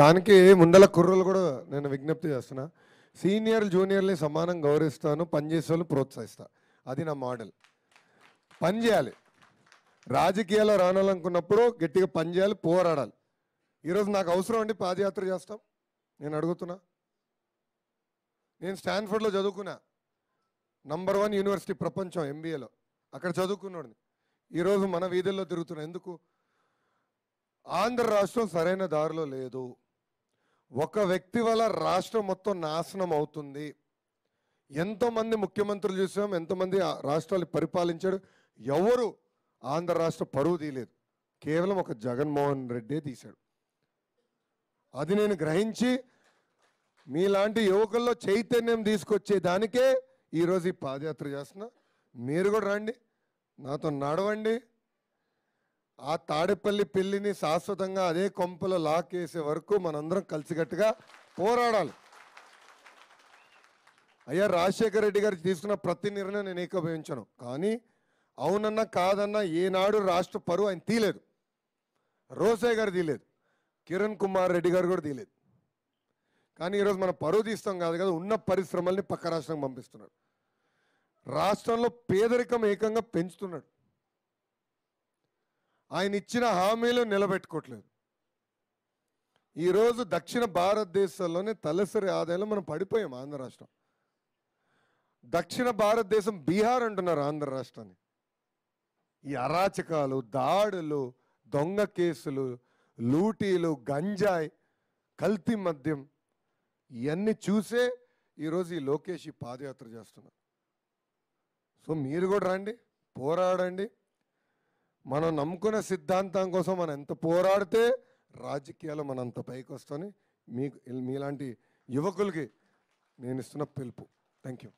దానికి ముందల కుర్రలు కూడా నేను విజ్ఞప్తి చేస్తున్నా సీనియర్ జూనియర్ని సమానం గౌరవిస్తాను పనిచేసే వాళ్ళు ప్రోత్సహిస్తా అది నా మోడల్ పని చేయాలి రాజకీయాల్లో రానాలనుకున్నప్పుడు గట్టిగా పని చేయాలి పోరాడాలి ఈరోజు నాకు అవసరం అండి పాదయాత్ర చేస్తాం నేను అడుగుతున్నా నేను స్టాన్ఫర్డ్లో చదువుకున్నా నంబర్ వన్ యూనివర్సిటీ ప్రపంచం ఎంబీఏలో అక్కడ చదువుకున్నాడు ఈరోజు మన వీధుల్లో తిరుగుతున్నా ఎందుకు ఆంధ్ర రాష్ట్రం సరైన దారిలో లేదు ఒక వ్యక్తి వల్ల రాష్ట్రం మొత్తం నాశనం అవుతుంది ఎంతోమంది ముఖ్యమంత్రులు చూసాం ఎంతోమంది రాష్ట్రాలు పరిపాలించాడు ఎవరు ఆంధ్ర రాష్ట్ర పరువు తీయలేదు కేవలం ఒక జగన్మోహన్ రెడ్డే తీశాడు అది నేను గ్రహించి మీలాంటి యువకుల్లో చైతన్యం తీసుకొచ్చే దానికే ఈరోజు ఈ పాదయాత్ర చేస్తున్నా మీరు కూడా రండి నాతో నడవండి ఆ తాడేపల్లి పెళ్లిని శాశ్వతంగా అదే కొంపలో లాకేసే వరకు మనందరం కలిసికట్టుగా పోరాడాలి అయ్యా రాజశేఖర రెడ్డి గారు తీసుకున్న ప్రతి నిర్ణయం నేను ఏకోపయోగించాను కానీ అవునన్నా కాదన్నా ఏనాడు రాష్ట్ర పరువు ఆయన తీలేదు రోసయ్య గారు తీలేదు కిరణ్ కుమార్ రెడ్డి గారు కూడా తీలేదు కానీ ఈరోజు మనం పరువు తీస్తాం కాదు కదా ఉన్న పరిశ్రమల్ని పక్క రాష్ట్రానికి పంపిస్తున్నాడు రాష్ట్రంలో పేదరికం ఏకంగా పెంచుతున్నాడు ఆయన ఇచ్చిన హామీలు నిలబెట్టుకోవట్లేదు ఈరోజు దక్షిణ భారతదేశంలోనే తలసరి ఆదాయంలో మనం పడిపోయాం ఆంధ్ర రాష్ట్రం దక్షిణ భారతదేశం బీహార్ అంటున్నారు ఆంధ్ర రాష్ట్రాన్ని ఈ అరాచకాలు దాడులు దొంగ కేసులు లూటీలు గంజాయి కల్తీ మద్యం ఇవన్నీ చూసే ఈరోజు ఈ లోకేష్ ఈ పాదయాత్ర చేస్తున్నారు సో మీరు కూడా రండి పోరాడండి మనం నమ్ముకునే సిద్ధాంతం కోసం మనం ఎంత పోరాడితే రాజకీయాలు మనంత పైకి వస్తామని మీకు మీలాంటి యువకులకి నేను ఇస్తున్న పిలుపు థ్యాంక్ యూ